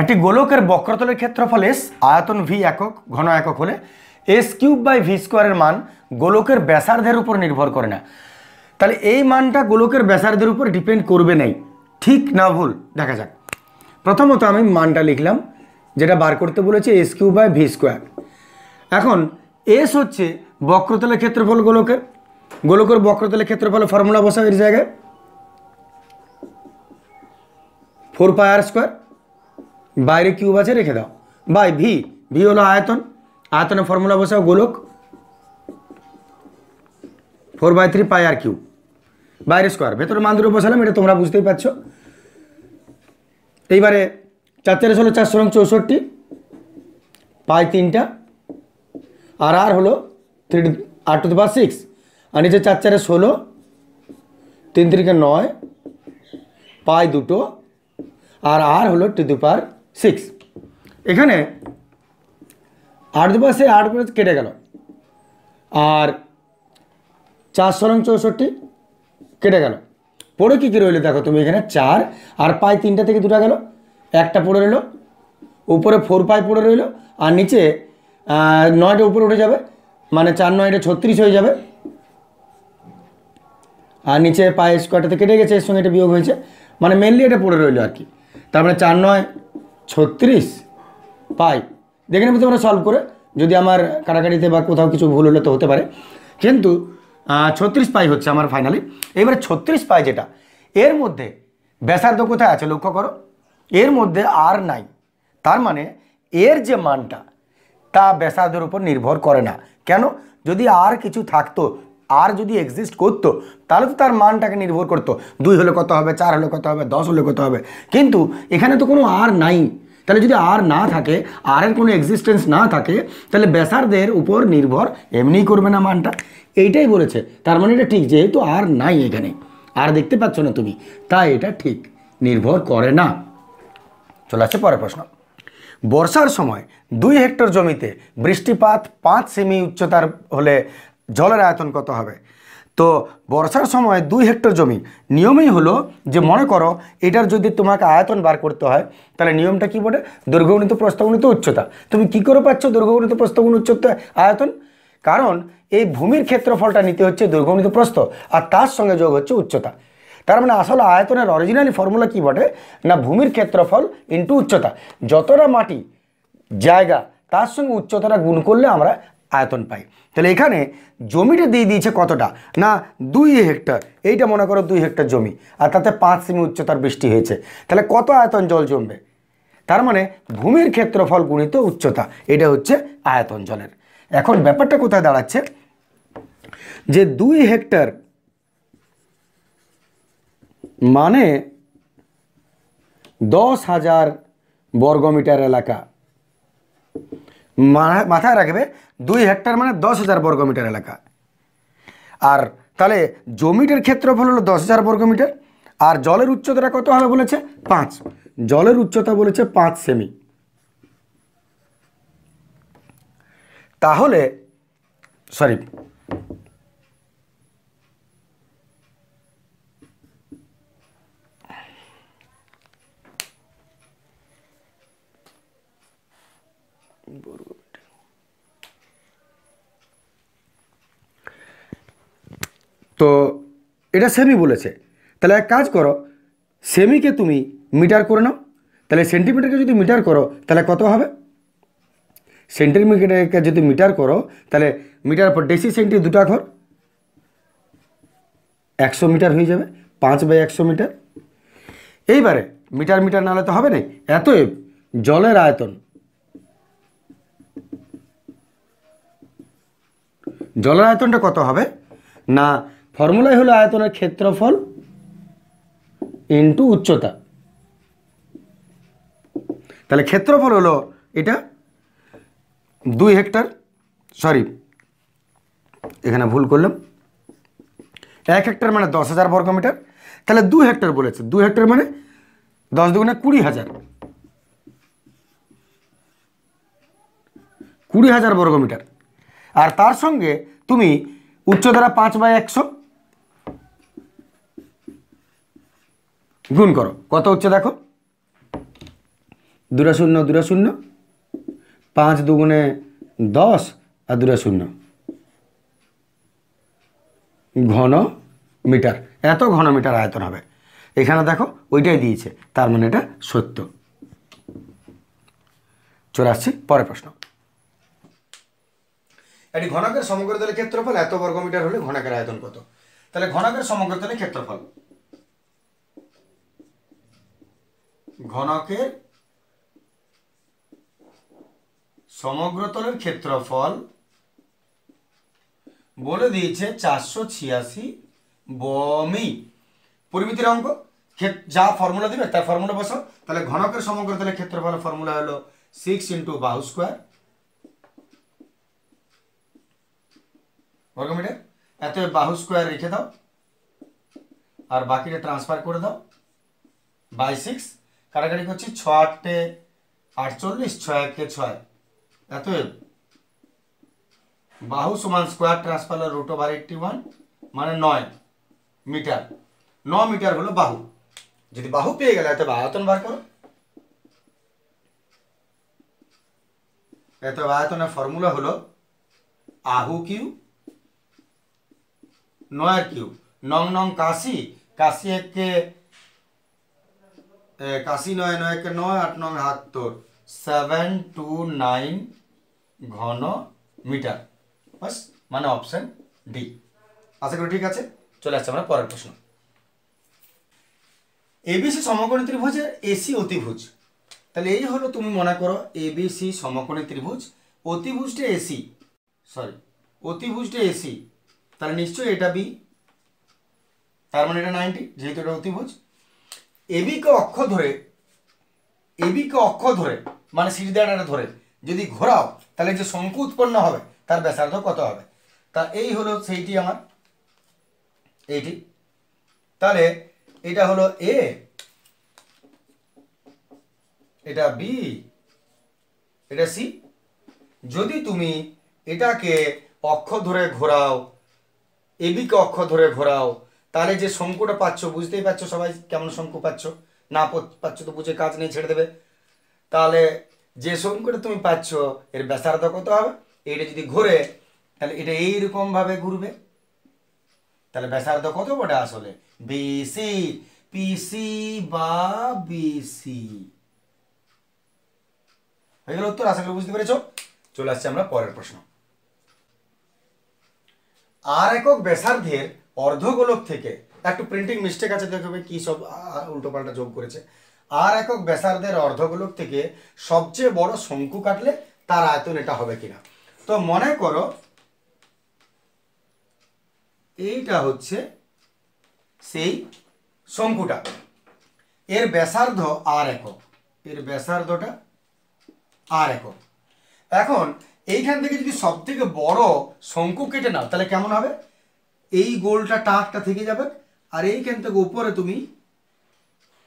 একটি গোলকের বক্রতলের ক্ষেত্রফল এস আয়তন ভি একক ঘন একক হলে এস কিউব বাই ভি স্কোয়ারের মান গোলকের ব্যাসার্ধের উপর নির্ভর করে না তাহলে এই মানটা গোলকের ব্যাসার্ধের উপর ডিপেন্ড করবে নাই ঠিক না ভুল দেখা যাক প্রথমত আমি মানটা লিখলাম যেটা বার করতে বলেছি S Q by V square এখন এস হচ্ছে বক্রতলের ক্ষেত্রফল গোলকের গোলকের বক্রতলের ক্ষেত্রফল ফর্মুলা বসাবের এর জায়গায় ফোর পায়ার আর স্কোয়ার বাইরে কিউব আছে রেখে দাও বাই ভি ভি হলো আয়তন আয়তনের ফর্মুলা বসাও গোলক four by three pi r cube বাইরে স্কোয়ার ভেতরে মান দূরে বসালাম এটা তোমরা বুঝতেই পারছ এইবারে চার তেরো ষোলো চারশো রং চৌষট্টি পাই তিনটা আর আর হলো থ্রি আট টু পাওয়ার সিক্স আর নিচে চার চারে ষোলো তিন তিনকে নয় পাই দুটো আর আর হলো টু দু পাওয়ার সিক্স এখানে আট বাসে আট করে কেটে গেল আর চার সরং চৌষট্টি কেটে গেল পড়ে কী কী রইলো দেখো তুমি এখানে চার আর পাই তিনটা থেকে দুটা গেল একটা পড়ে রইলো উপরে ফোর পাই পড়ে রইলো আর নিচে নয়টা উপরে উঠে যাবে মানে চার নয়টা ছত্রিশ হয়ে যাবে আর নিচে পায়ে স্কোয়ারটাতে কেটে গেছে এর সঙ্গে এটা বিয়োগ হয়েছে মানে মেনলি এটা পড়ে রইলো আর কি তারপরে মানে চার নয় ছত্রিশ পাই দেখে নেবে তোমরা সলভ করে যদি আমার কাটাকাটিতে বা কোথাও কিছু ভুল হলে তো হতে পারে কিন্তু ছত্রিশ পাই হচ্ছে আমার ফাইনালি এবারে ছত্রিশ পাই যেটা এর মধ্যে ব্যাসার্ধ কোথায় আছে লক্ষ্য করো এর মধ্যে আর নাই তার মানে এর যে মানটা তা ব্যাসার্ধের উপর নির্ভর করে না কেন যদি আর কিছু থাকতো আর যদি এক্সিস্ট করতো তাহলে তো তার মানটাকে নির্ভর করতো দুই হলে কত হবে চার হলে কত হবে দশ হলে কত হবে কিন্তু এখানে তো কোনো আর নাই তাহলে যদি আর না থাকে আর এর কোনো এক্সিস্টেন্স না থাকে তাহলে বেসারদের উপর নির্ভর এমনিই করবে না মানটা এইটাই বলেছে তার মানে এটা ঠিক যেহেতু আর নাই এখানে আর দেখতে পাচ্ছ না তুমি তাই এটা ঠিক নির্ভর করে না চলে আসছে পরের প্রশ্ন বর্ষার সময় দুই হেক্টর জমিতে বৃষ্টিপাত পাঁচ সেমি উচ্চতার হলে জলের আয়তন কত হবে তো বর্ষার সময় দুই হেক্টর জমি নিয়মই হলো যে মনে করো এটার যদি তোমাকে আয়তন বার করতে হয় তাহলে নিয়মটা কি বলে দুর্ঘগণিত প্রস্তগণিত উচ্চতা তুমি কি করে পাচ্ছ দুর্ঘগণিত প্রস্তাবন উচ্চতা আয়তন কারণ এই ভূমির ক্ষেত্রফলটা নিতে হচ্ছে দুর্ঘগণিত প্রস্ত আর তার সঙ্গে যোগ হচ্ছে উচ্চতা তার মানে আসলে আয়তনের অরিজিনালি ফর্মুলা কি বটে না ভূমির ক্ষেত্রফল ইন্টু উচ্চতা যতটা মাটি জায়গা তার সঙ্গে উচ্চতাটা গুণ করলে আমরা আয়তন পাই তাহলে এখানে জমিটা দিয়ে দিয়েছে কতটা না দুই হেক্টর এইটা মনে করো দুই হেক্টর জমি আর তাতে পাঁচ সেমি উচ্চতার বৃষ্টি হয়েছে তাহলে কত আয়তন জল জমবে তার মানে ভূমির ক্ষেত্রফল গুণিত উচ্চতা এটা হচ্ছে আয়তন জলের এখন ব্যাপারটা কোথায় দাঁড়াচ্ছে যে দুই হেক্টর মানে দশ হাজার বর্গমিটার এলাকা মাথায় রাখবে দুই হেক্টর মানে দশ হাজার বর্গমিটার এলাকা আর তাহলে জমিটার ক্ষেত্রফল হলো দশ হাজার বর্গমিটার আর জলের উচ্চতাটা কত হবে বলেছে পাঁচ জলের উচ্চতা বলেছে পাঁচ সেমি তাহলে সরি বড় এটা সেমি বলেছে তাহলে এক কাজ করো সেমিকে তুমি মিটার করে নাও তাহলে সেন্টিমিটারকে যদি মিটার করো তাহলে কত হবে সেন্টিমিটারকে যদি মিটার করো তাহলে মিটার পর ডেসি সেন্টি দুটা ঘর একশো মিটার হয়ে যাবে পাঁচ বাই একশো মিটার এইবারে মিটার মিটার নালে তো হবে না এতএব জলের আয়তন জলের আয়তনটা কত হবে না ফর্মুলাই হলো আয়তনের ক্ষেত্রফল ইন্টু উচ্চতা তাহলে ক্ষেত্রফল হলো এটা দুই হেক্টর সরি এখানে ভুল করলাম এক হেক্টর মানে দশ হাজার বর্গমিটার তাহলে দু হেক্টর বলেছে দু হেক্টর মানে দশ দুগুণে কুড়ি হাজার কুড়ি হাজার বর্গমিটার আর তার সঙ্গে তুমি উচ্চতারা পাঁচ বাই একশো গুণ করো কত হচ্ছে দেখো দুরা শূন্য দুরা শূন্য পাঁচ দুগুণে দশ আর দুরা শূন্য ঘন মিটার এত ঘন মিটার আয়তন হবে এখানে দেখো ওইটাই দিয়েছে তার মানে এটা সত্য চলে আসছি পরের প্রশ্ন এটি ঘনকের সমগ্রতলের ক্ষেত্রফল এত বর্গমিটার হলে ঘনকের আয়তন কত তাহলে ঘনকের সমগ্রতলের ক্ষেত্রফল ঘনকের সমগ্রতলের ক্ষেত্রফল বলে দিয়েছে চারশো ছিয়াশি বমি পরিমিতির অঙ্ক যা ফর্মুলা দিবে তার ফর্মুলা বসো তাহলে ঘনকের সমগ্রতলের ক্ষেত্রফল ফর্মুলা হলো সিক্স ইন্টু বাহু স্কোয়ার এত বাহু স্কোয়ার রেখে দাও আর বাকিটা ট্রান্সফার করে দাও বাই সিক্স কারাকারি করছি ছ আটে আটচল্লিশ ছয় একে ছয় এত বাহু সমান square transfer root over eighty one মানে নয় মিটার ন মিটার হলো বাহু যদি বাহু পেয়ে গেলে এত আয়তন বার করো এত আয়তনের ফর্মুলা হলো আহু কিউ নয় কিউ নং নং কাশি কাশি এক একাশি নয় নয় এক নয় আট নয় বাহাত্তর সেভেন টু নাইন ঘন মিটার বাস মানে অপশান ডি আশা করি ঠিক আছে চলে আসছে আমরা পরের প্রশ্ন এবিসি সমকোণী ত্রিভুজের এসি অতিভুজ তাহলে এই হলো তুমি মনে করো এবিসি সমকোণী ত্রিভুজ অতিভুজটা এসি সরি অতিভুজটা এসি তাহলে নিশ্চয়ই এটা বি তার মানে এটা নাইনটি যেহেতু এটা অতিভুজ এবিকে অক্ষ ধরে এবিকে অক্ষ ধরে মানে সিরিদানাটা ধরে যদি ঘোরাও তাহলে যে শঙ্কু উৎপন্ন হবে তার ব্যাসার্ধ কত হবে তা এই হলো সেইটি আমার এইটি তাহলে এটা হলো এ এটা বি এটা সি যদি তুমি এটাকে অক্ষ ধরে ঘোরাও এবিকে অক্ষ ধরে ঘোরাও তাহলে যে শঙ্কুটা পাচ্ছ বুঝতেই পারছো সবাই কেমন শঙ্কু পাচ্ছ না পাচ্ছ তো বুঝে কাজ নেই ছেড়ে দেবে তাহলে যে শঙ্কুটা তুমি পাচ্ছ এর ব্যাসার্ধ কত হবে এটা যদি ঘোরে তাহলে এটা এইরকমভাবে ঘুরবে তাহলে ব্যাসার্ধ কত বটে আসলে বিসি পিসি বা বিসি হয়ে গেল উত্তর আশা করি বুঝতে পেরেছ চলে আসছি আমরা পরের প্রশ্ন আর একক ব্যাসার্ধের অর্ধগোলক থেকে একটু প্রিন্টিং মিস্টেক আছে দেখবে কী সব উল্টোপাল্টা যোগ করেছে আর একক ব্যাসার্ধের অর্ধগোলক থেকে সবচেয়ে বড় শঙ্কু কাটলে তার আয়তন এটা হবে কিনা তো মনে করো এইটা হচ্ছে সেই শঙ্কুটা এর ব্যাসার্ধ আর একক এর ব্যাসার্ধটা আর একক এখন এইখান থেকে যদি সবথেকে বড় শঙ্কু কেটে নাও তাহলে কেমন হবে এই গোলটা টাকটা থেকে যাবে আর এইখান থেকে উপরে তুমি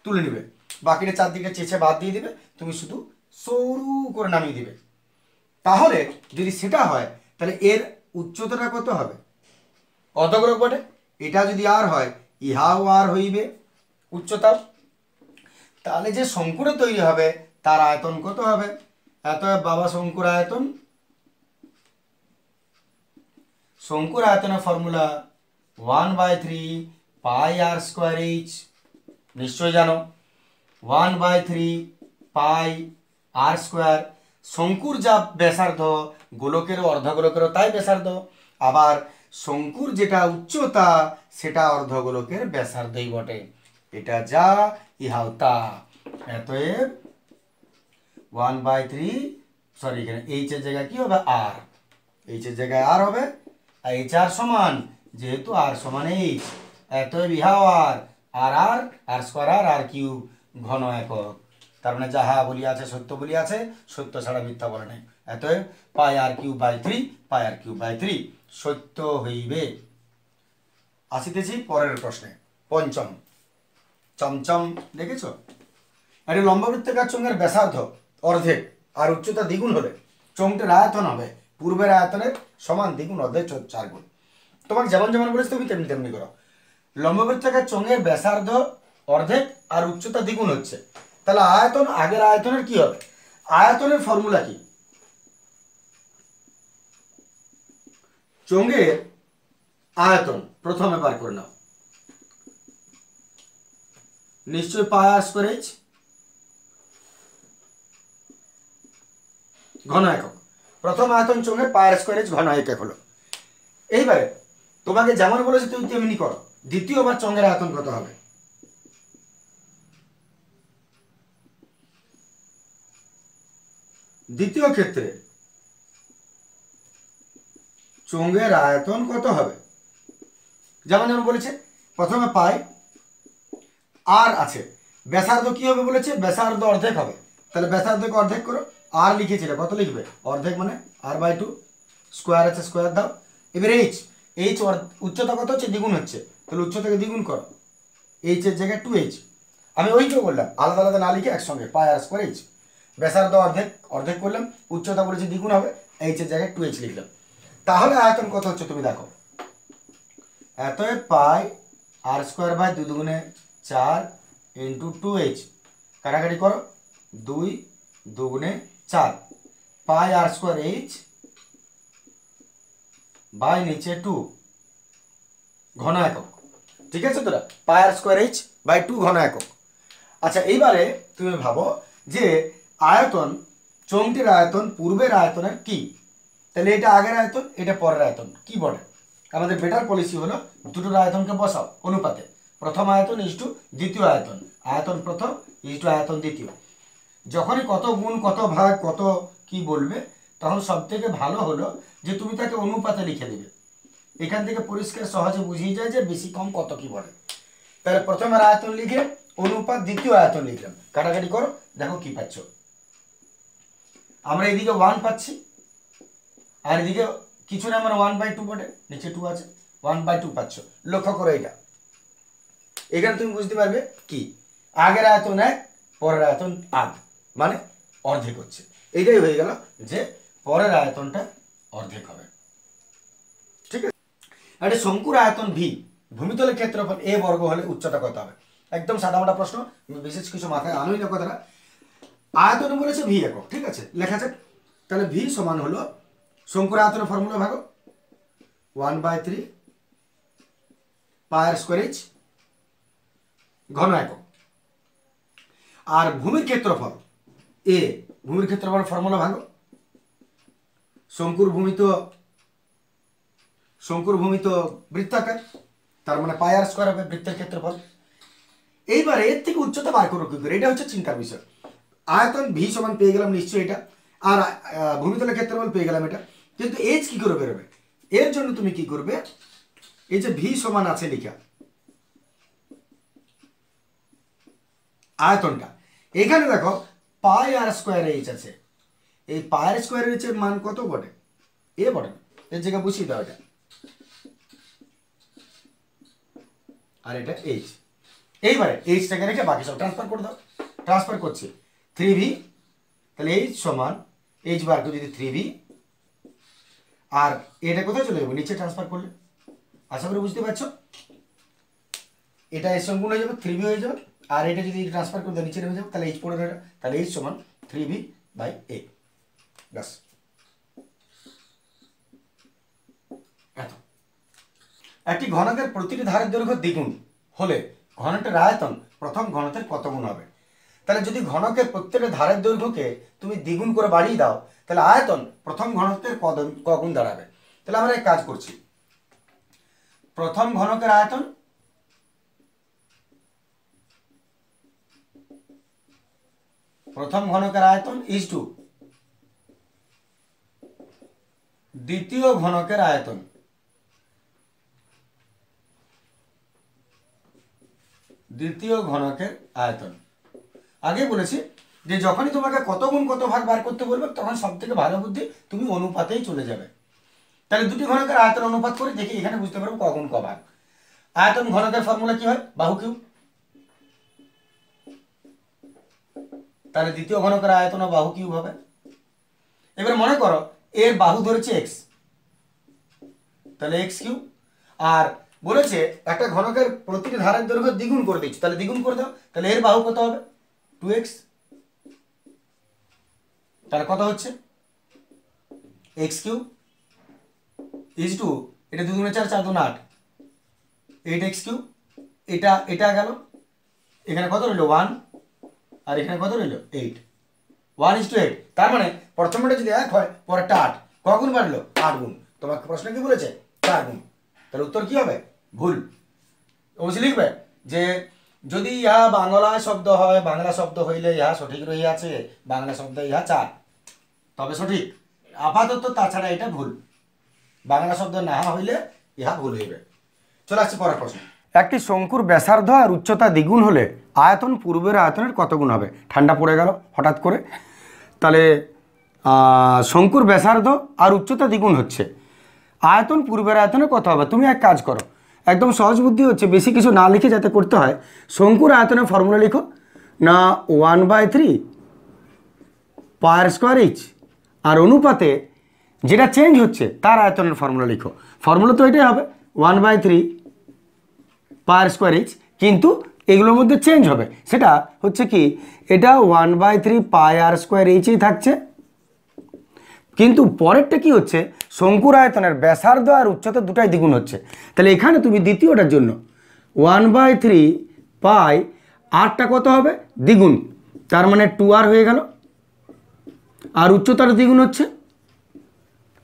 তুলে নেবে বাকিটা চারদিকে চেঁচে বাদ দিয়ে দেবে তুমি শুধু সরু করে নামিয়ে দিবে তাহলে যদি সেটা হয় তাহলে এর উচ্চতাটা কত হবে অতগ্রহ বটে এটা যদি আর হয় ইহাও আর হইবে উচ্চতা তাহলে যে শঙ্কুরে তৈরি হবে তার আয়তন কত হবে এত বাবা শঙ্কুর আয়তন শঙ্কুর আয়তনের formula one by three pi r square H নিশ্চয় জানো one by three pi r square শঙ্কুর যা ব্যাসার্ধ গোলকের অর্ধগোলকেরও তাই ব্যাসার্ধ আবার শঙ্কুর যেটা উচ্চতা সেটা অর্ধগোলকের ব্যাসার্ধই বটে এটা যা ইহাও তা এতএব ওয়ান বাই থ্রি সরি এখানে এইচের জায়গায় কী হবে আর এইচের জায়গায় আর হবে আর এইচ আর সমান যেহেতু আর সমান এইচ এতএব ইহাও আর আর আর আর স্কোয়ার আর আর কিউব ঘন একক তার মানে যাহা বলি আছে সত্য বলি আছে সত্য ছাড়া মিথ্যা বলে নাই এতই pi r cube by three pi r cube by three সত্য হইবে আসিতেছি পরের প্রশ্নে পঞ্চম চমচম দেখেছ একটি লম্ববৃত্তাকার চঙ্গের ব্যাসার্ধ অর্ধেক আর উচ্চতা দ্বিগুণ হলে চোঙটির আয়তন হবে পূর্বের আয়তনের সমান দ্বিগুণ অর্ধেক চার গুণ তোমাকে যেমন যেমন বলেছি তুমি তেমনি তেমনি করো লম্ববৃত্তাকার চোঙের ব্যাসার্ধ অর্ধেক আর উচ্চতা দ্বিগুণ হচ্ছে তাহলে আয়তন আগের আয়তনের কি হবে আয়তনের ফর্মুলা কি চোঙের আয়তন প্রথমে পার করে নাও নিশ্চয় পায়া করেছ ঘন একক প্রথম আয়তন চোঙের পায়াস করেছ ঘন একক হলো এইবারে তোমাকে যেমন বলেছে তুমি তেমনি করো দ্বিতীয়বার চঙ্গের আয়তন কত হবে দ্বিতীয় ক্ষেত্রে চঙ্গের আয়তন কত হবে যেমন যেমন বলেছে প্রথমে পাই আর আছে ব্যাসার্ধ কি হবে বলেছে ব্যাসার্ধ অর্ধেক হবে তাহলে ব্যাসার্ধকে অর্ধেক করো আর লিখেছিলে কত লিখবে অর্ধেক মানে আর বাই টু স্কোয়ার আছে স্কোয়ার দাও এবার এইচ এইচ উচ্চতা কত হচ্ছে দ্বিগুণ হচ্ছে তাহলে উচ্চতাকে দ্বিগুণ করো এর জায়গায় টু এইচ আমি ওইটাও বললাম আলাদা আলাদা না লিখে একসঙ্গে পায় আর স্কোয়ার এইচ ব্যাসার্ধ অর্ধেক অর্ধেক করলাম উচ্চতা বলেছি দ্বিগুণ হবে এইচ এর জায়গায় টু এইচ লিখলাম তাহলে আয়তন কত হচ্ছে তুমি দেখো এতএব পাই আর স্কোয়ার বাই দু দুগুণে চার ইন্টু টু এইচ কাটাকাটি করো দুই দুগুণে চার pi r square h by নিচে টু ঘন একক ঠিক আছে তোরা pi r square h by two ঘন একক আচ্ছা এইবারে তুমি ভাবো যে আয়তন চমটির আয়তন পূর্বের আয়তনের কি তাহলে এটা আগের আয়তন এটা পরের আয়তন কি বলে আমাদের বেটার পলিসি হলো দুটোর আয়তনকে বসাও অনুপাতে প্রথম আয়তন ইস টু দ্বিতীয় আয়তন আয়তন প্রথম ইস টু আয়তন দ্বিতীয় যখনই কত গুণ কত ভাগ কত কি বলবে তখন থেকে ভালো হলো যে তুমি তাকে অনুপাতে লিখে দেবে এখান থেকে পরিষ্কার সহজে বুঝিয়ে যায় যে বেশি কম কত কি বলে তাহলে প্রথমের আয়তন লিখে অনুপাত দ্বিতীয় আয়তন লিখলাম কাটাকাটি করো দেখো কি পাচ্ছ আমরা এদিকে ওয়ান পাচ্ছি আর এদিকে কিছু না আমার ওয়ান বাই টু বটে নিচে টু আছে ওয়ান বাই টু পাচ্ছ লক্ষ্য করো এটা এখানে তুমি বুঝতে পারবে কি আগের আয়তন এক পরের আয়তন আগ মানে অর্ধেক হচ্ছে এটাই হয়ে গেল যে পরের আয়তনটা অর্ধেক হবে ঠিক আছে একটা শঙ্কুর আয়তন ভি ভূমিতলের ক্ষেত্রফল এ বর্গ হলে উচ্চতা কত হবে একদম সাদামাটা প্রশ্ন বিশেষ কিছু মাথায় আনোই না কথাটা আয়তন বলেছে ভি একক ঠিক আছে লেখা যাক তাহলে ভি সমান হলো শঙ্কুর আয়তনের ফর্মুলা ভাগ ওয়ান বাই থ্রি পায়ের স্কোয়ারেজ ঘন একক আর ভূমির ক্ষেত্রফল এ ভূমির ক্ষেত্রফল ফর্মুলা ভাগ শঙ্কুর ভূমি তো শঙ্কুর ভূমি তো বৃত্তাকার তার মানে পায়ার স্কোয়ার হবে বৃত্তের ক্ষেত্রফল এইবার এর থেকে উচ্চতা বার করো কি করে এটা হচ্ছে চিন্তার বিষয় আয়তন ভি সমান পেয়ে গেলাম নিশ্চয়ই এটা আর ভূমিতলের ক্ষেত্রফল পেয়ে গেলাম এটা কিন্তু এজ কি করে বেরোবে এর জন্য তুমি কি করবে এই যে ভি সমান আছে লেখা আয়তনটা এখানে দেখো পাই আর স্কোয়ার এইচ আছে এই পায়ের স্কোয়ারের হচ্ছে মান কত বটে এ বটে এর জায়গায় বসিয়ে দাও এটা আর এটা এইচ এইবারে এইচটাকে রেখে বাকি সব ট্রান্সফার করে দাও ট্রান্সফার করছি থ্রি ভি তাহলে এইচ সমান এইচ বার যদি থ্রি ভি আর এটা কোথায় চলে যাবো নিচে ট্রান্সফার করলে আশা করি বুঝতে পারছো এটা এর সঙ্গে হয়ে যাবে থ্রি ভি হয়ে যাবে আর এটা যদি ট্রান্সফার করে দাও নিচে নেমে যাবে তাহলে এইচ পড়ে তাহলে এইচ সমান থ্রি ভি বাই এইট ব্যাস একটি ঘনকের প্রতিটি ধারের দৈর্ঘ্য দ্বিগুণ হলে ঘনকটির আয়তন প্রথম ঘনকের কত গুণ হবে তাহলে যদি ঘনকের প্রত্যেকটা ধারের দৈর্ঘ্যকে তুমি দ্বিগুণ করে বাড়িয়ে দাও তাহলে আয়তন প্রথম ঘনকের কগুণ দাঁড়াবে তাহলে আমরা এক কাজ করছি প্রথম ঘনকের আয়তন প্রথম ঘনকের আয়তন ইজ টু দ্বিতীয় ঘনকের আয়তন দ্বিতীয় ঘনকের আয়তন আগে বলেছি যে যখনই তোমাকে কত গুণ কত ভাগ বার করতে বলবে তখন সব থেকে ভালো বুদ্ধি তুমি অনুপাতেই চলে যাবে তাহলে দুটি ঘনকের আয়তন অনুপাত করে দেখি এখানে বুঝতে পারবো কখন ক ভাগ আয়তন ঘনকের ফর্মুলা কি হয় বাহু কিউ তাহলে দ্বিতীয় ঘনকের আয়তন বাহু কিউব হবে এবার মনে করো এর বাহু ধরেছে এক্স তাহলে এক্স কিউ আর বলেছে একটা ঘনকের প্রতিটি ধারার দৈর্ঘ্য দ্বিগুণ করে দিচ্ছি তাহলে দ্বিগুণ করে দাও তাহলে এর বাহু কত হবে টু এক্স তাহলে কত হচ্ছে এক্স কিউ ইজ টু এটা দুগুণে চার চার দুগুণ আট এইট এক্স কিউ এটা এটা গেল এখানে কত রইল ওয়ান আর এখানে কত রইল eight one is two eight তার মানে প্রথমটা যদি এক হয় পরেরটা আট কখন গুণ বাড়লো আট গুণ তোমাকে প্রশ্ন কি বলেছে চার গুণ তাহলে উত্তর কি হবে ভুল অবশ্যই লিখবে যে যদি ইহা বাংলা শব্দ হয় বাংলা শব্দ হইলে ইহা সঠিক রইয়াছে বাংলা শব্দ ইহা চার তবে সঠিক আপাতত তাছাড়া এটা ভুল বাংলা শব্দ না হইলে ইহা ভুল হইবে চলে আসছে পরের প্রশ্ন একটি শঙ্কুর ব্যাসার্ধ আর উচ্চতা দ্বিগুণ হলে আয়তন পূর্বের আয়তনের কত গুণ হবে ঠান্ডা পড়ে গেল হঠাৎ করে তাহলে শঙ্কুর ব্যাসার্ধ আর উচ্চতা দ্বিগুণ হচ্ছে আয়তন পূর্বের আয়তনের কত হবে তুমি এক কাজ করো একদম সহজ বুদ্ধি হচ্ছে বেশি কিছু না লিখে যাতে করতে হয় শঙ্কুর আয়তনের ফর্মুলা লিখো না one by three pi r square h আর অনুপাতে যেটা চেঞ্জ হচ্ছে তার আয়তনের ফর্মুলা লিখো ফর্মুলা তো এটাই হবে one by three pi r square ইঞ্চ কিন্তু এগুলোর মধ্যে চেঞ্জ হবে সেটা হচ্ছে কি এটা one by three pi r square এইচেই থাকছে কিন্তু পরেরটা কি হচ্ছে শঙ্কুর আয়তনের ব্যাসার্ধ আর উচ্চতা দুটাই দ্বিগুণ হচ্ছে তাহলে এখানে তুমি দ্বিতীয়টার জন্য ওয়ান বাই থ্রি পাই আরটা কত হবে দ্বিগুণ তার মানে টু আর হয়ে গেল আর উচ্চতার দ্বিগুণ হচ্ছে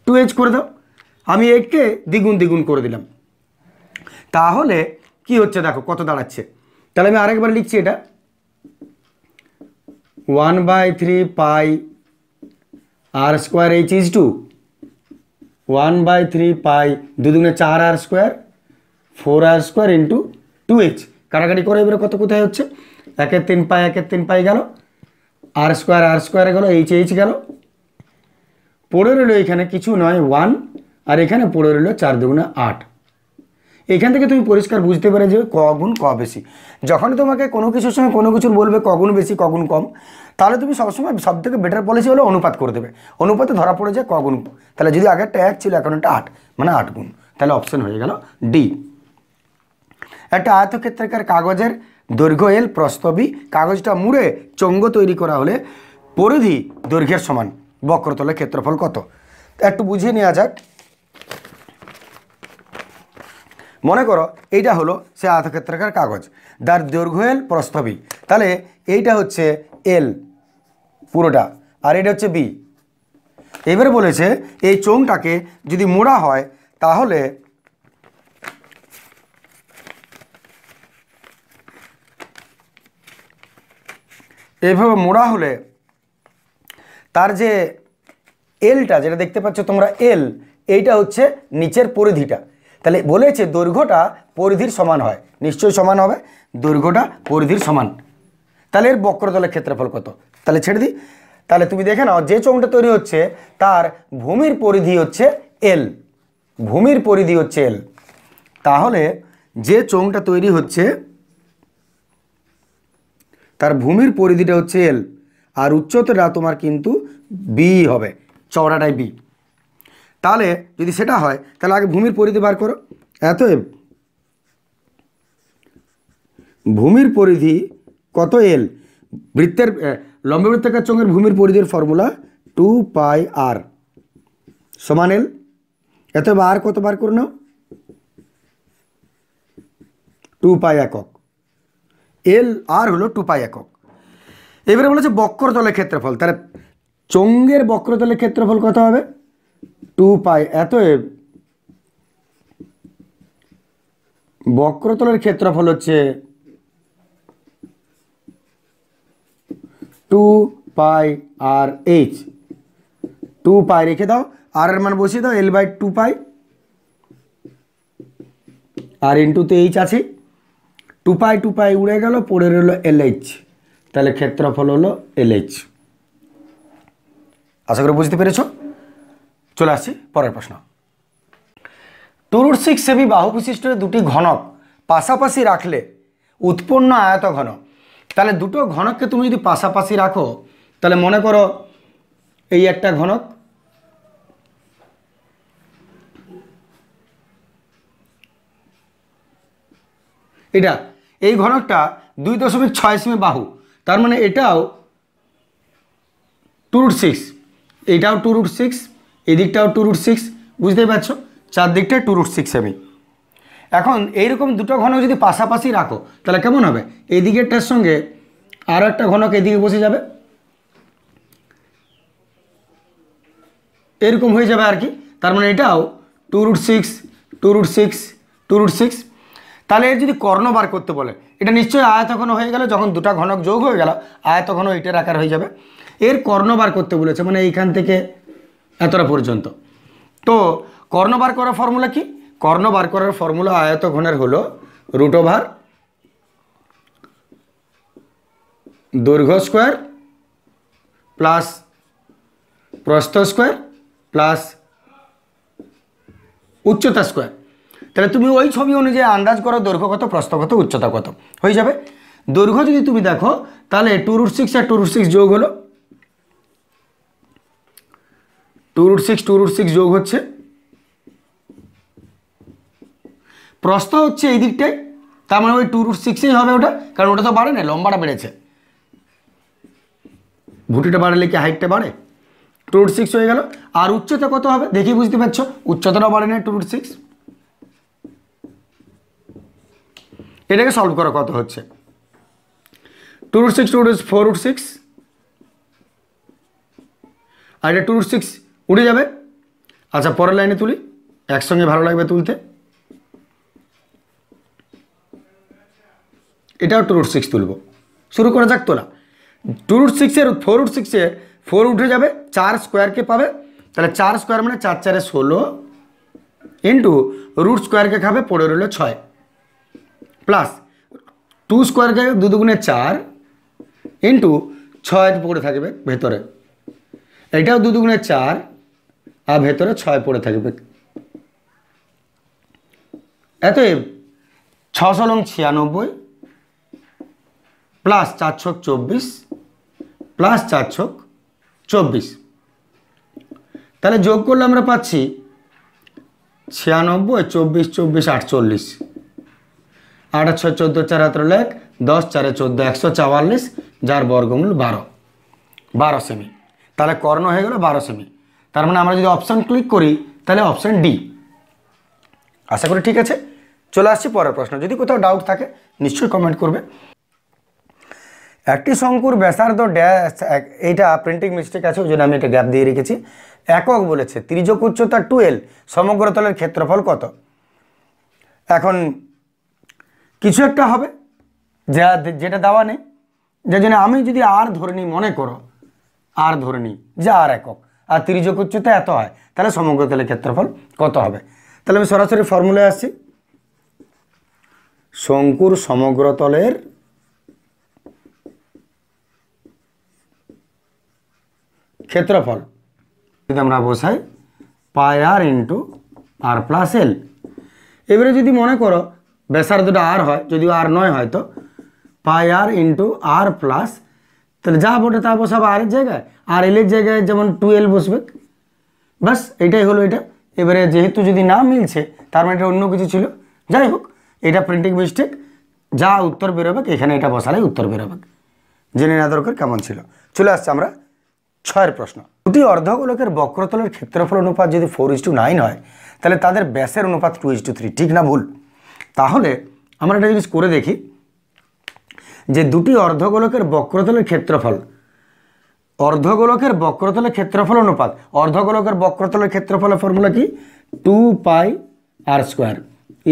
টু এইচ করে দাও আমি একে দ্বিগুণ দ্বিগুণ করে দিলাম তাহলে কি হচ্ছে দেখো কত দাঁড়াচ্ছে তাহলে আমি আরেকবার লিখছি এটা one by three pi r square h is two one by three pi দুগুণে চার r square four r square into two h কাড়াকাড়ি করে এবারে কত কোথায় হচ্ছে একের তিন পাই একের তিন পাই গেল আর স্কোয়ার আর স্কোয়ারে গেল এইচ এইচ গেল পড়ে রইল এখানে কিছু নয় ওয়ান আর এখানে পড়ে রইল চার দুগুণে আট এখান থেকে তুমি পরিষ্কার বুঝতে পারে যে ক গুণ ক বেশি যখন তোমাকে কোনো কিছুর সঙ্গে কোনো কিছুর বলবে কগুণ বেশি কগুণ কম তাহলে তুমি সবসময় সব থেকে বেটার পলিসি হলো অনুপাত করে দেবে অনুপাতে ধরা পড়ে যায় কগুণ তাহলে যদি আগেরটা এক ছিল এখন একটা আট মানে আট গুণ তাহলে অপশন হয়ে গেল ডি একটা আয়তক্ষেত্রকার কাগজের দৈর্ঘ্য এল প্রস্তবি কাগজটা মুড়ে চঙ্গ তৈরি করা হলে পরিধি দৈর্ঘ্যের সমান বক্রতলের ক্ষেত্রফল কত একটু বুঝিয়ে নেওয়া যাক মনে করো এইটা হলো সে আয়তক্ষেত্রাকার কাগজ দার দৈর্ঘ্য এল প্রস্থবি তাহলে এইটা হচ্ছে এল পুরোটা আর এটা হচ্ছে বি এবারে বলেছে এই চোংটাকে যদি মোড়া হয় তাহলে এভাবে মোড়া হলে তার যে এলটা যেটা দেখতে পাচ্ছ তোমরা এল এইটা হচ্ছে নিচের পরিধিটা তাহলে বলেছে দৈর্ঘ্যটা পরিধির সমান হয় নিশ্চয়ই সমান হবে দৈর্ঘ্যটা পরিধির সমান তাহলে এর বক্রতলের ক্ষেত্রফল কত তাহলে ছেড়ে দিই তাহলে তুমি দেখে নাও যে চৌংটা তৈরি হচ্ছে তার ভূমির পরিধি হচ্ছে এল ভূমির পরিধি হচ্ছে এল তাহলে যে চৌংটা তৈরি হচ্ছে তার ভূমির পরিধিটা হচ্ছে এল আর উচ্চতাটা তোমার কিন্তু বি হবে চওড়াটাই বি তাহলে যদি সেটা হয় তাহলে আগে ভূমির পরিধি বার করো এল ভূমির পরিধি কত এল বৃত্তের লম্বৃত্তাকার চঙ্গের ভূমির পরিধির ফর্মুলা টু পাই আর সমান এল এত আর কত বার করে নাও টু পাই একক এল আর হলো টু পাই একক এবারে বলেছে বক্রতলের ক্ষেত্রফল তাহলে চঙ্গের বক্রতলের ক্ষেত্রফল কত হবে টু পাই এতএব বক্রতলের ক্ষেত্রফল হচ্ছে two pi r h two pi রেখে দাও আর এর মান বসিয়ে দাও l by two pi r into তো এইচ আছে টু পাই টু পাই উড়ে গেল পড়ে রইল এইচ তাহলে ক্ষেত্রফল হলো এল এইচ আশা করে বুঝতে পেরেছো চলে আসছি পরের প্রশ্ন রুট সিক্স সেমি বাহু বিশিষ্ট দুটি ঘনক পাশাপাশি রাখলে উৎপন্ন আয়ত ঘনক তাহলে দুটো ঘনককে তুমি যদি পাশাপাশি রাখো তাহলে মনে করো এই একটা ঘনক এটা এই ঘনকটা দুই দশমিক ছয় সেমি বাহু তার মানে এটাও টু রুট সিক্স এটাও টু রুট সিক্স এদিকটাও টু রুট সিক্স বুঝতেই পারছো চারদিকটা টু রুট সিক্স সেমি এখন এইরকম দুটো ঘনক যদি পাশাপাশি রাখো তাহলে কেমন হবে এই দিকেরটার সঙ্গে আরও একটা ঘনক এদিকে বসে যাবে এরকম হয়ে যাবে আর কি তার মানে এটাও two root six two root six two root six তাহলে এর যদি কর্ণ বার করতে বলে এটা নিশ্চয়ই ঘন হয়ে গেল যখন দুটা ঘনক যোগ হয়ে গেল ঘন এটার আকার হয়ে যাবে এর কর্ণ বার করতে বলেছে মানে এইখান থেকে এতটা পর্যন্ত তো কর্ণ বার করার ফর্মুলা কি কর্ণ বার করার ফর্মুলা আয়ত ঘনের হল রুট ওভার দৈর্ঘ্য স্কোয়ার প্লাস প্রস্থ স্কোয়ার প্লাস উচ্চতা স্কোয়ার তাহলে তুমি ওই ছবি অনুযায়ী আন্দাজ করো দৈর্ঘ্য কত প্রস্থ কত উচ্চতা কত হয়ে যাবে দৈর্ঘ্য যদি তুমি দেখো তাহলে টু রুট সিক্স আর টু রুট সিক্স যোগ হলো two root six two root six যোগ হচ্ছে প্রস্থ হচ্ছে এই দিকটায় তার মানে ওই টু রুট সিক্সই হবে ওটা কারণ ওটা তো বাড়ে না লম্বাটা বেড়েছে ভুটিটা বাড়ালে কি হাইটটা বাড়ে টু রুট সিক্স হয়ে গেল আর উচ্চতা কত হবে দেখি বুঝতে পারছো উচ্চতাটাও বাড়ে না টু রুট সিক্স এটাকে সলভ করা কত হচ্ছে two root six two root four root six আর এটা টু রুট সিক্স উঠে যাবে আচ্ছা পরের লাইনে তুলি একসঙ্গে ভালো লাগবে তুলতে এটাও টু রুট সিক্স তুলব শুরু করা যাক তোলা টু রুট সিক্সের ফোর রুট সিক্সে ফোর উঠে যাবে চার স্কোয়ারকে পাবে তাহলে চার স্কোয়ার মানে চার চারে ষোলো ইন্টু রুট স্কোয়ারকে খাবে পড়ে রইল ছয় প্লাস টু স্কোয়ারকে দু দুগুণে চার ইন্টু ছয় পড়ে থাকবে ভেতরে এটাও দু দুগুণে চার আর ভেতরে ছয় পড়ে থাকবে এতএব ছশো লং ছিয়ানব্বই প্লাস চার ছক চব্বিশ প্লাস চার ছক চব্বিশ তাহলে যোগ করলে আমরা পাচ্ছি ছিয়ানব্বই চব্বিশ চব্বিশ আটচল্লিশ আট ছয় চোদ্দো চার হাতের লেখ দশ চারে চোদ্দো একশো চাওয়াল্লিশ যার বর্গমূল বারো বারো সেমি তাহলে কর্ণ হয়ে গেল বারো সেমি তার মানে আমরা যদি অপশান ক্লিক করি তাহলে অপশান ডি আশা করি ঠিক আছে চলে আসছি পরের প্রশ্ন যদি কোথাও ডাউট থাকে নিশ্চয়ই কমেন্ট করবে একটি শঙ্কুর ব্যাসার্ধ ড্যাশ এইটা প্রিন্টিং মিস্টেক আছে ওই জন্য আমি এটা গ্যাপ দিয়ে রেখেছি একক বলেছে ত্রিজক উচ্চতা টুয়েলভ সমগ্র তলের ক্ষেত্রফল কত এখন কিছু একটা হবে যা যেটা দেওয়া নেই যে জন্য আমি যদি আর ধরে নিই মনে করো আর ধরে নিই যা আর একক আর তিরিশ উচ্চতা এত হয় তাহলে সমগ্র তেলের ক্ষেত্রফল কত হবে তাহলে আমি সরাসরি ফর্মুলায় আসছি শঙ্কুর সমগ্র তলের ক্ষেত্রফল যদি আমরা বসাই পাই আর ইন্টু আর প্লাস এল এবারে যদি মনে করো দুটো আর হয় যদিও আর নয় হয়তো পাই আর ইন্টু আর প্লাস তাহলে যা বটে তা বসাবো আর এর জায়গায় আর এলের জায়গায় যেমন এল বসবে বাস এটাই হলো এটা এবারে যেহেতু যদি না মিলছে তার মানে এটা অন্য কিছু ছিল যাই হোক এটা প্রিন্টিং মিস্টেক যা উত্তর বেরোবে এখানে এটা বসালে উত্তর বেরোবে জেনে না দরকার কেমন ছিল চলে আসছে আমরা ছয়ের প্রশ্ন দুটি অর্ধগোলকের বক্রতলের ক্ষেত্রফল অনুপাত যদি ফোর ইস টু নাইন হয় তাহলে তাদের ব্যাসের অনুপাত টু ইস টু থ্রি ঠিক না ভুল তাহলে আমরা একটা জিনিস করে দেখি যে দুটি অর্ধগোলকের বক্রতলের ক্ষেত্রফল অর্ধগোলকের বক্রতলের ক্ষেত্রফল অনুপাত অর্ধগোলকের বক্রতলের ক্ষেত্রফলের ফর্মুলা কি two pi r square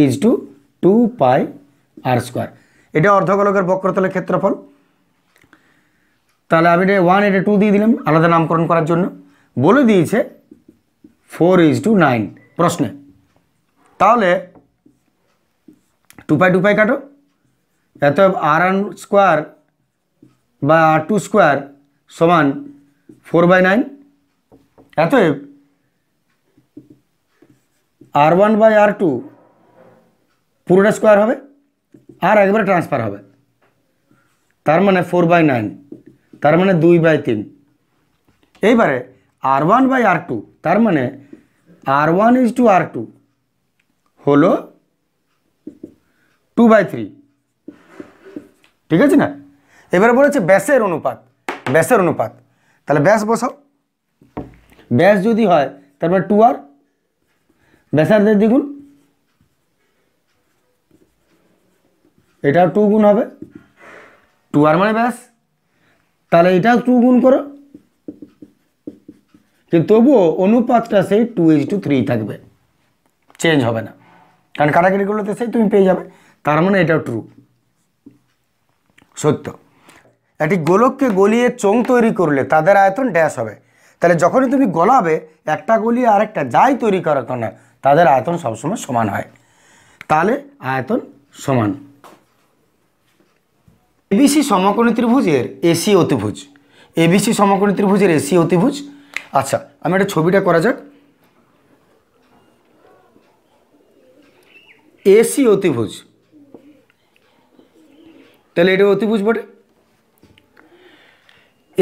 is two two pi r square এটা অর্ধগোলকের বক্রতলের ক্ষেত্রফল তাহলে আমি এটা ওয়ান এটা টু দিয়ে দিলাম আলাদা নামকরণ করার জন্য বলে দিয়েছে ফোর ইজ টু নাইন প্রশ্নে তাহলে টু পাই টু পাই কাটো অতএব আর ওয়ান স্কোয়ার বা আর টু স্কোয়ার সমান ফোর বাই নাইন অতএব r one by r two পুরোটা স্কোয়ার হবে আর একবারে ট্রান্সফার হবে তার মানে ফোর বাই নাইন তার মানে দুই বাই তিন এইবারে r one by r two তার মানে r one is two r two হলো টু বাই থ্রি ঠিক আছে না এবারে বলেছে ব্যাসের অনুপাত ব্যাসের অনুপাত তাহলে ব্যাস বসাও ব্যাস যদি হয় তারপর টু আর ব্যাসার্ধের দ্বিগুণ এটাও টু গুণ হবে টু আর মানে ব্যাস তাহলে এটাও টু গুণ করো কিন্তু তবুও অনুপাতটা সেই টু এইচ টু থ্রি থাকবে চেঞ্জ হবে না কারণ কারাগিরি করলে তো সেই তুমি পেয়ে যাবে তার মানে এটাও ট্রু সত্য একটি গোলককে গলিয়ে চোং তৈরি করলে তাদের আয়তন ড্যাশ হবে তাহলে যখনই তুমি গলাবে একটা গলিয়ে আরেকটা যাই তৈরি করো না তাদের আয়তন সবসময় সমান হয় তাহলে আয়তন সমান এবিসি সমকোণী ত্রিভুজের এসি অতিভুজ এবিসি সমকোণী ত্রিভুজের এসি অতিভুজ আচ্ছা আমি একটা ছবিটা করা যাক এসি অতিভুজ তাহলে এটা অতি বটে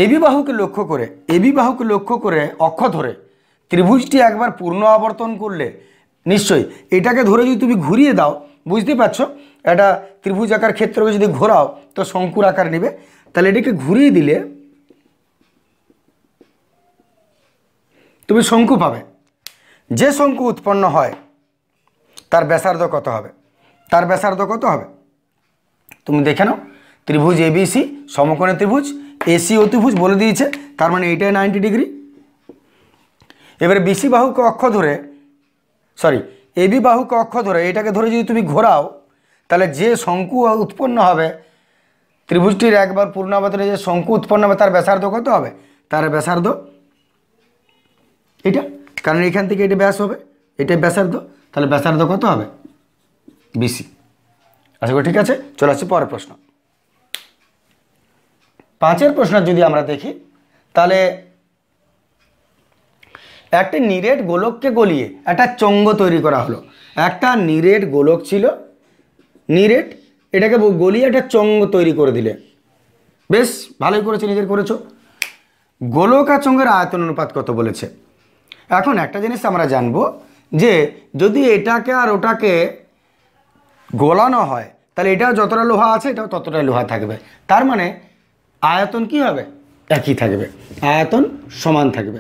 এবি বাহুকে লক্ষ্য করে এবি বাহুকে লক্ষ্য করে অক্ষ ধরে ত্রিভুজটি একবার পূর্ণ আবর্তন করলে নিশ্চয়ই এটাকে ধরে যদি তুমি ঘুরিয়ে দাও বুঝতেই পারছ এটা ত্রিভুজ আকার ক্ষেত্রকে যদি ঘোরাও তো শঙ্কুর আকার নেবে তাহলে এটাকে ঘুরিয়ে দিলে তুমি শঙ্কু পাবে যে শঙ্কু উৎপন্ন হয় তার ব্যাসার্ধ কত হবে তার ব্যাসার্ধ কত হবে তুমি দেখে নাও ত্রিভুজ এবিসি সমকোণে ত্রিভুজ এসি অতিভুজ বলে দিয়েছে তার মানে এইটাই নাইনটি ডিগ্রি এবারে বিসি বাহুকে অক্ষ ধরে সরি এবি বাহুকে অক্ষ ধরে এটাকে ধরে যদি তুমি ঘোরাও তাহলে যে শঙ্কু উৎপন্ন হবে ত্রিভুজটির একবার পূর্ণাবতরে যে শঙ্কু উৎপন্ন হবে তার ব্যাসার্ধ কত হবে তার ব্যাসার্ধ এটা কারণ এখান থেকে এটা ব্যাস হবে এটা ব্যাসার্ধ তাহলে ব্যাসার্ধ কত হবে বিসি আশা আচ্ছা, করি ঠিক আছে চলে আসছি পরের প্রশ্ন পাঁচের প্রশ্ন যদি আমরা দেখি তাহলে একটা নিরেট গোলককে গলিয়ে একটা চঙ্গ তৈরি করা হলো একটা নিরেট গোলক ছিল নিরেট এটাকে গলিয়ে একটা চঙ্গ তৈরি করে দিলে বেশ ভালোই করেছে নিজের করেছো গোলক আর চঙ্গের আয়তন অনুপাত কত বলেছে এখন একটা জিনিস আমরা জানবো যে যদি এটাকে আর ওটাকে গোলানো হয় তাহলে এটাও যতটা লোহা আছে এটাও ততটাই লোহা থাকবে তার মানে আয়তন কি হবে একই থাকবে আয়তন সমান থাকবে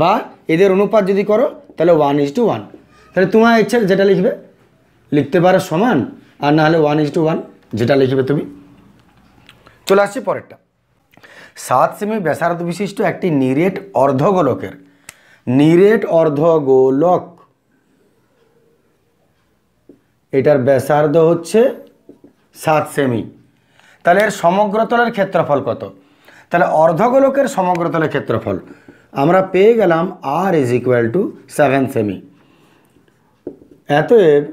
বা এদের অনুপাত যদি করো তাহলে ওয়ান ইজ টু ওয়ান তাহলে তোমার ইচ্ছে যেটা লিখবে লিখতে পারো সমান আর না হলে ওয়ান ইজ টু ওয়ান যেটা লিখবে তুমি চলে আসছি পরেরটা সাত সেমি ব্যাসার্ধ বিশিষ্ট একটি নিরেট অর্ধগোলকের নিরেট অর্ধগোলক এটার ব্যাসার্ধ হচ্ছে সাত সেমি তাহলে এর সমগ্রতলের ক্ষেত্রফল কত তাহলে অর্ধগোলকের সমগ্রতলের ক্ষেত্রফল আমরা পেয়ে গেলাম r is equal to seven সেমি এতএব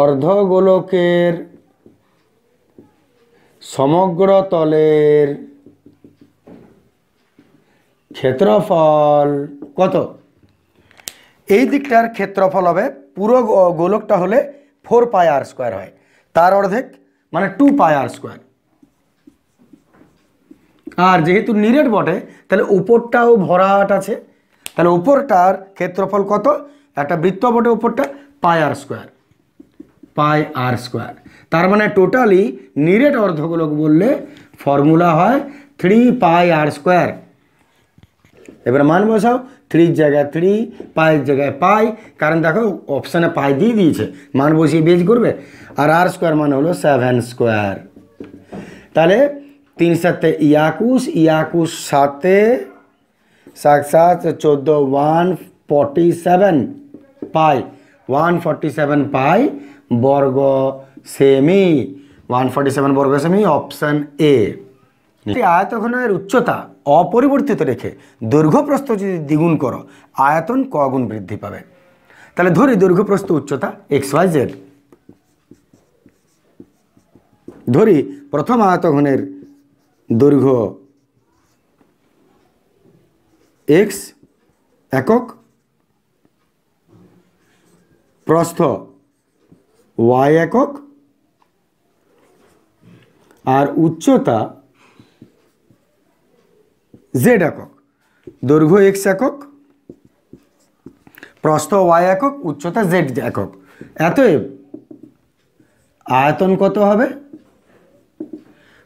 অর্ধগোলকের সমগ্র তলের ক্ষেত্রফল কত এই দিকটার ক্ষেত্রফল হবে পুরো গোলকটা হলে ফোর পাই আর স্কোয়ার হয় তার অর্ধেক মানে টু পাই আর স্কোয়ার আর যেহেতু নিরেট বটে তাহলে উপরটাও ভরাট আছে তাহলে উপরটার ক্ষেত্রফল কত একটা বৃত্ত বটে উপরটা পাই আর স্কোয়ার পাই আর স্কোয়ার তার মানে টোটালি নিরেট অর্ধগোলক বললে ফর্মুলা হয় থ্রি পাই আর স্কোয়ার এবার মান বসাও থ্রির জায়গায় থ্রি পায়ের জায়গায় পাই কারণ দেখো অপশানে পাই দিয়ে দিয়েছে মান বসিয়ে বেজ করবে আর আর স্কোয়ার মান হলো সেভেন স্কোয়ার তাহলে তিন সাতে ইয়াকুশ ইয়াকুশ সাতে সাত সাত চোদ্দো one forty seven pi one forty seven pi বর্গ সেমি ওয়ান ফর্টি সেভেন বর্গ সেমি অপশান এ আয়তক্ষণের উচ্চতা অপরিবর্তিত রেখে দৈর্ঘ্যপ্রস্থ যদি দ্বিগুণ করো আয়তন কগুণ বৃদ্ধি পাবে তাহলে ধরি দৈর্ঘ্যপ্রস্থ উচ্চতা এক্স ওয়াই জেড ধরি প্রথম আয়তঘনের দৈর্ঘ্য এক্স একক প্রস্থ ওয়াই একক আর উচ্চতা জেড একক দৈর্ঘ্য এক্স একক প্রস্থ ওয়াই একক উচ্চতা জেড একক এতএব আয়তন কত হবে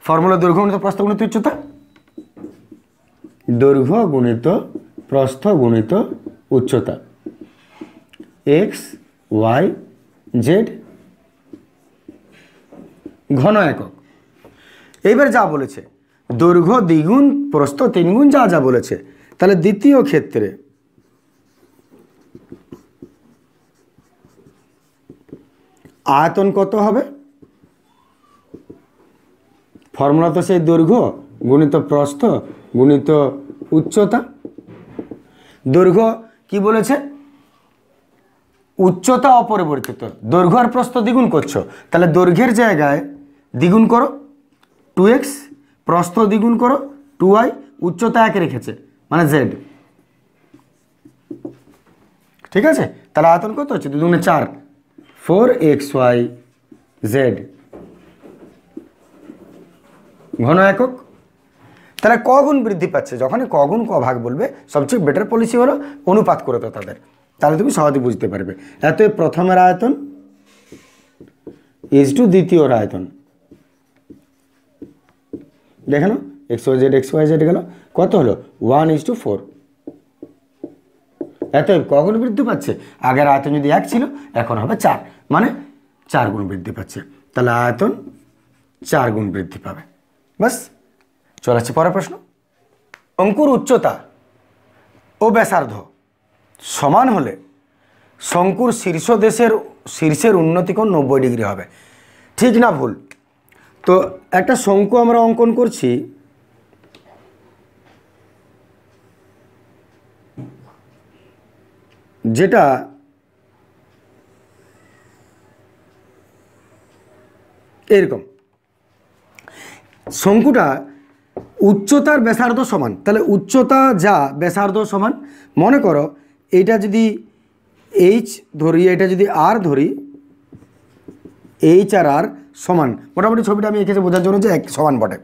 ফর্মুলা দৈর্ঘ্য গুণিত প্রস্থ গুণিত উচ্চতা দৈর্ঘ্য গুণিত প্রস্থ গুণিত উচ্চতা এক্স ওয়াই জেড ঘন একক এইবার যা বলেছে দৈর্ঘ্য দ্বিগুণ প্রস্থ তিনগুণ যা যা বলেছে তাহলে দ্বিতীয় ক্ষেত্রে আয়তন কত হবে ফর্মুলা তো সেই দৈর্ঘ্য গুণিত প্রস্থ গুণিত উচ্চতা দৈর্ঘ্য কি বলেছে উচ্চতা অপরিবর্তিত দৈর্ঘ্য আর প্রস্ত দ্বিগুণ করছো তাহলে দৈর্ঘ্যের জায়গায় দ্বিগুণ করো টু এক্স প্রস্থ দ্বিগুণ করো টু ওয়াই উচ্চতা এক রেখেছে মানে জেড ঠিক আছে তাহলে আয়তন কত হচ্ছে দুগুণে চার ফোর এক্স ওয়াই জেড ঘন একক তাহলে কগুণ বৃদ্ধি পাচ্ছে যখনই কগুণ ক ভাগ বলবে সবচেয়ে বেটার পলিসি হলো অনুপাত করে তো তাদের তাহলে তুমি সহজে বুঝতে পারবে এত প্রথমের আয়তন ইজ টু দ্বিতীয় আয়তন দেখে নাও x y z x y z গেল কত হলো ওয়ান ইস টু ফোর এত কখন বৃদ্ধি পাচ্ছে আগের আয়তন যদি এক ছিল এখন হবে চার মানে চার গুণ বৃদ্ধি পাচ্ছে তাহলে আয়তন চার গুণ বৃদ্ধি পাবে বাস চলে আসছে পরের প্রশ্ন অঙ্কুর উচ্চতা ও ব্যাসার্ধ সমান হলে শঙ্কুর শীর্ষ দেশের শীর্ষের উন্নতি কোণ নব্বই ডিগ্রি হবে ঠিক না ভুল তো একটা শঙ্কু আমরা অঙ্কন করছি যেটা এরকম শঙ্কুটা উচ্চতার ব্যাসার্ধ সমান তাহলে উচ্চতা যা ব্যাসার্ধ সমান মনে করো এটা যদি এইচ ধরি এটা যদি আর ধরি এইচ আর আর সমান মোটামুটি ছবিটা আমি এঁকেছি বোঝার জন্য যে এক সমান বটে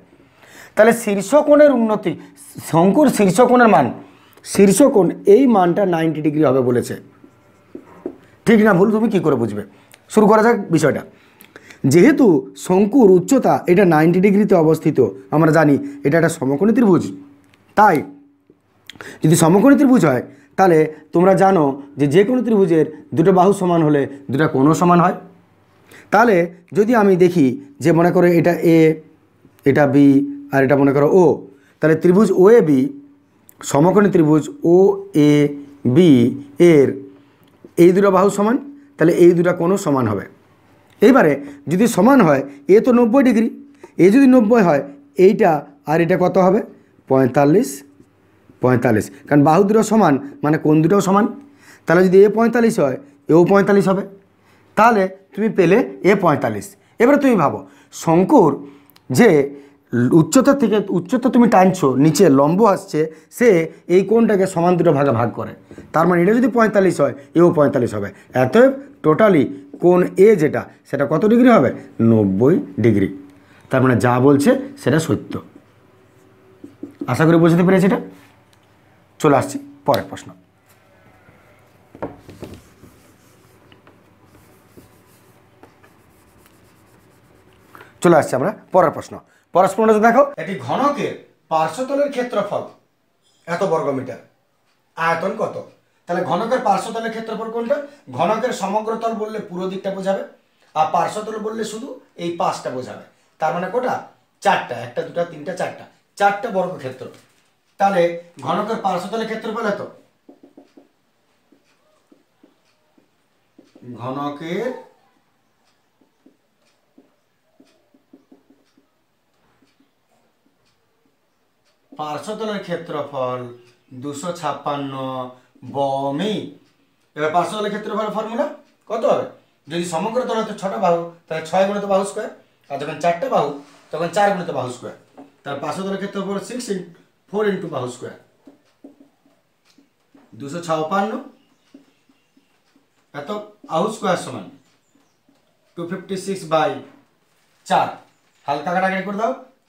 তাহলে শীর্ষকোণের উন্নতি শঙ্কুর শীর্ষকোণের মান শীর্ষকোণ এই মানটা নাইনটি ডিগ্রি হবে বলেছে ঠিক না ভুল তুমি কি করে বুঝবে শুরু করা যাক বিষয়টা যেহেতু শঙ্কুর উচ্চতা এটা নাইনটি ডিগ্রিতে অবস্থিত আমরা জানি এটা একটা সমকোণী ত্রিভুজ তাই যদি সমকোণী ত্রিভুজ হয় তাহলে তোমরা জানো যে যে কোনো ত্রিভুজের দুটো বাহু সমান হলে দুটো কোনো সমান হয় তাহলে যদি আমি দেখি যে মনে করো এটা এ এটা বি আর এটা মনে করো ও তাহলে ত্রিভুজ ও এ বি সমকোণী ত্রিভুজ ও এ বি এর এই দুটো বাহু সমান তাহলে এই দুটা কোনো সমান হবে এইবারে যদি সমান হয় এ তো নব্বই ডিগ্রি এ যদি নব্বই হয় এইটা আর এটা কত হবে পঁয়তাল্লিশ পঁয়তাল্লিশ কারণ বাহু দুটো সমান মানে কোন দুটোও সমান তাহলে যদি এ পঁয়তাল্লিশ হয় এও পঁয়তাল্লিশ হবে তাহলে তুমি পেলে এ পঁয়তাল্লিশ এবারে তুমি ভাবো শঙ্কুর যে উচ্চতা থেকে উচ্চতা তুমি টানছো নিচে লম্ব আসছে সে এই কোনটাকে সমান দুটো ভাগে ভাগ করে তার মানে এটা যদি পঁয়তাল্লিশ হয় এও পঁয়তাল্লিশ হবে অতএব টোটালি কোন এ যেটা সেটা কত ডিগ্রি হবে নব্বই ডিগ্রি তার মানে যা বলছে সেটা সত্য আশা করি বুঝতে পেরেছি এটা চলে আসছি পরের প্রশ্ন চলে আসছি আমরা পরের প্রশ্ন পরের প্রশ্নটা দেখো একটি ঘনকের পার্শ্বতলের ক্ষেত্রফল এত বর্গ মিটার আয়তন কত তাহলে ঘনকের পার্শ্বতলের ক্ষেত্রফল কোনটা ঘনকের সমগ্রতল বললে পুরো দিকটা বোঝাবে আর পার্শ্বতল বললে শুধু এই পাঁচটা বোঝাবে তার মানে কোটা চারটা একটা দুটা তিনটা চারটা চারটা ক্ষেত্র তাহলে ঘনকের পার্শ্বতলের ক্ষেত্রফল এত ঘনকের পার্শ্বতলের ক্ষেত্রফল দুশো ছাপ্পান্ন বমি এবার পার্শ্বতলের ক্ষেত্রফল ফর্মুলা কত হবে যদি সমগ্র তল হতো ছটা বাহু তাহলে ছয় গুণিত বাহু স্কোয়ার আর যখন চারটা বাহু তখন চার গুণিত বাহু স্কোয়ার তার পার্শ্বতলের ক্ষেত্রফল সিক্স ইন ফোর ইন্টু বাহু স্কোয়ার দুশো ছাপ্পান্ন এত আহু স্কোয়ার সমান টু ফিফটি সিক্স বাই চার হালকা কাটাকাটি করে দাও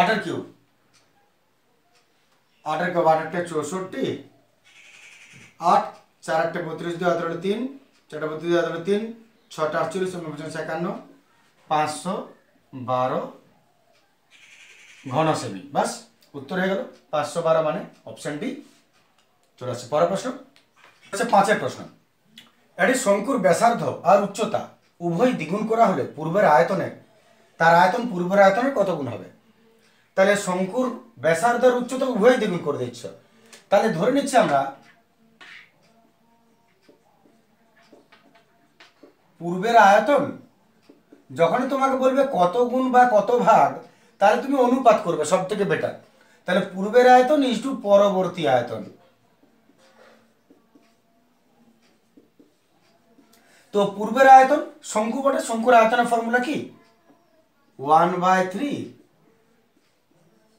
আটার কিউব আটার কিউব আট চৌষট্টি আট চার আটটা বত্রিশ দুই আদার তিন চারটা বত্রিশ দুই আদার তিন ছটা আটচল্লিশ পঞ্চাশ একান্ন পাঁচশো বারো ঘন সেমি বাস উত্তর হয়ে গেল পাঁচশো বারো মানে অপশান ডি চলে আসছে পরের প্রশ্ন আচ্ছা পাঁচের প্রশ্ন এটি শঙ্কুর ব্যাসার্ধ আর উচ্চতা উভয় দ্বিগুণ করা হলে পূর্বের আয়তনে তার আয়তন পূর্বের আয়তনের কত গুণ হবে তাহলে শঙ্কুর ব্যাসার্ধ আর উচ্চতা উভয় দ্বিগুণ করে দিচ্ছ তাহলে ধরে নিচ্ছি আমরা পূর্বের আয়তন যখনই তোমাকে বলবে কত গুণ বা কত ভাগ তাহলে তুমি অনুপাত করবে সব থেকে বেটার তাহলে পূর্বের আয়তন ইস টু পরবর্তী আয়তন তো পূর্বের আয়তন শঙ্কু বটে শঙ্কুর আয়তনের ফর্মুলা কি one by three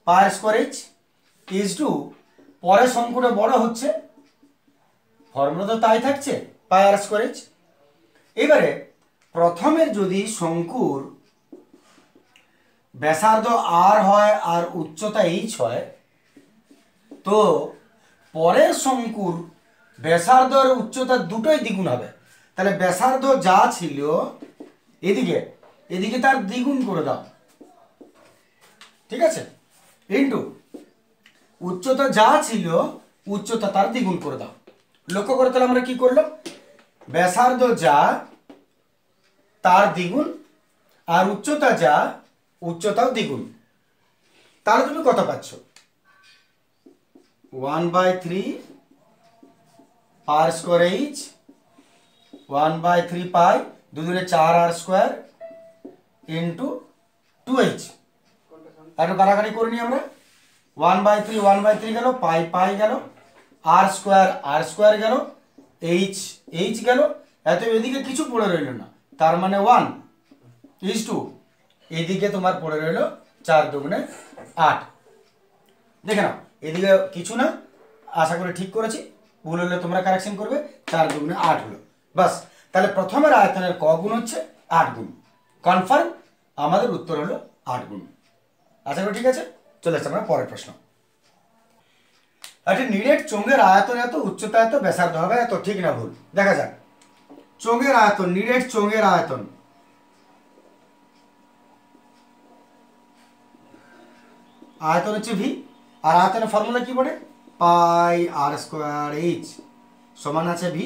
pi r square h is two পরে সংখ্যাটা বড় হচ্ছে ফর্মুলা তো তাই থাকছে পায়ার স্কোয়ার এবারে প্রথমের যদি শঙ্কুর ব্যাসার্ধ আর হয় আর উচ্চতা এইচ হয় তো পরের শঙ্কুর ব্যাসার্ধ আর উচ্চতা দুটোই দ্বিগুণ হবে তাহলে ব্যাসার্ধ যা ছিল এদিকে এদিকে তার দ্বিগুণ করে দাও ঠিক আছে ইন্টু উচ্চতা যা ছিল উচ্চতা তার দ্বিগুণ করে দাও লক্ষ্য করে তাহলে আমরা কি করলাম ব্যাসার্ধ যা তার দ্বিগুণ আর উচ্চতা যা উচ্চতাও দ্বিগুণ তার তুমি কত পাচ্ছ one by three pi r square h one by three pi দুদিনে চার r square into two h একটু কারাকারি করে নিই আমরা one by three one by three গেল পাই পাই গেল আর স্কোয়ার আর স্কোয়ার গেল এইচ এইচ গেল এত এদিকে কিছু পড়ে রইল না তার মানে ওয়ান ইস টু এদিকে তোমার পড়ে রইল চার দুগুণে আট দেখে নাও এদিকে কিছু না আশা করে ঠিক করেছি ভুল হলে তোমরা কারেকশন করবে চার দুগুণে আট হলো বাস তাহলে প্রথমের আয়তনের ক গুণ হচ্ছে আট গুণ কনফার্ম আমাদের উত্তর হলো আট গুণ আশা আচ্ছা, করি ঠিক আছে চলে আসছে আমরা পরের প্রশ্ন আচ্ছা নিরেট চোঙের আয়তন এত উচ্চতা এত ব্যাসার্ধ হবে এত ঠিক না ভুল দেখা যাক চোঙের আয়তন নিরেট চোঙের আয়তন আয়তন হচ্ছে ভি আর আয়তনের ফর্মুলা কি বলে পাই আর স্কোয়ার এইচ সমান আছে ভি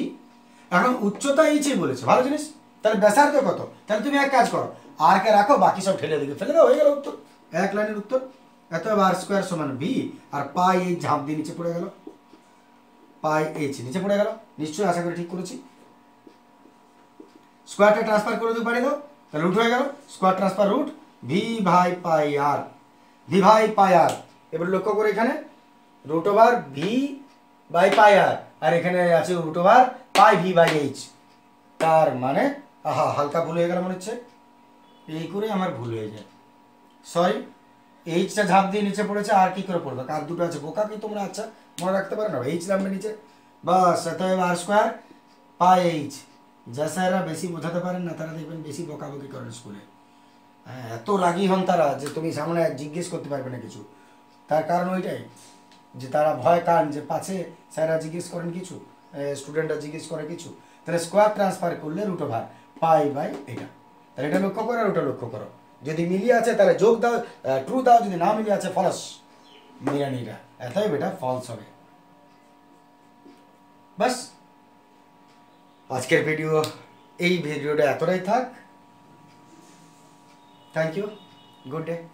এখন উচ্চতা এইচই বলেছে ভালো জিনিস তাহলে ব্যাসার্ধ কত তাহলে তুমি এক কাজ করো আর কে রাখো বাকি সব ঠেলে দিকে ফেলে দাও হয়ে গেল উত্তর এক লাইনের উত্তর হবে আর স্কোয়ার সমান ভি আর পাই এইচ ঝাঁপ দিয়ে নিচে পড়ে গেল পাই এইচ নিচে পড়ে গেল নিশ্চয়ই আশা করি ঠিক করেছি স্কোয়ারটা ট্রান্সফার করে দিতে পারি তো তাহলে রুট হয়ে গেল স্কোয়ার ট্রান্সফার রুট ভি ভাই পাই আর ভি ভাই পাই আর এবার লক্ষ্য করে এখানে root over v by pi r আর এখানে আছে root over pi v by h তার মানে আহা হালকা ভুল হয়ে গেল মনে হচ্ছে এই করে আমার ভুল হয়ে যায় সরি এইচটা ঝাঁপ দিয়ে নিচে পড়েছে আর কি করে পড়বে কার দুটো আছে বোকা কি তোমরা আচ্ছা মনে রাখতে পারো না এইচ নামবে নিচে বাস অতএব আর স্কোয়ার পাই এইচ যা স্যাররা বেশি বোঝাতে পারেন না তারা দেখবেন বেশি বকাবকি করেন স্কুলে হ্যাঁ এত রাগি হন তারা যে তুমি সামনে জিজ্ঞেস করতে পারবে না কিছু তার কারণ ওইটাই যে তারা ভয় কান যে পাছে স্যাররা জিজ্ঞেস করেন কিছু স্টুডেন্টরা জিজ্ঞেস করে কিছু তাহলে স্কোয়ার ট্রান্সফার করলে রুট ওভার পাই বাই এটা তাহলে এটা লক্ষ্য করো আর ওটা লক্ষ্য করো যদি মিলিয়ে আছে তাহলে যোগ দাও ট্রু দাও যদি না মিলিয়ে আছে ফলস মিরা নিরা অতএব ফলস হবে বাস আজকের ভিডিও এই ভিডিওটা এতটাই থাক থ্যাংক ইউ গুড ডে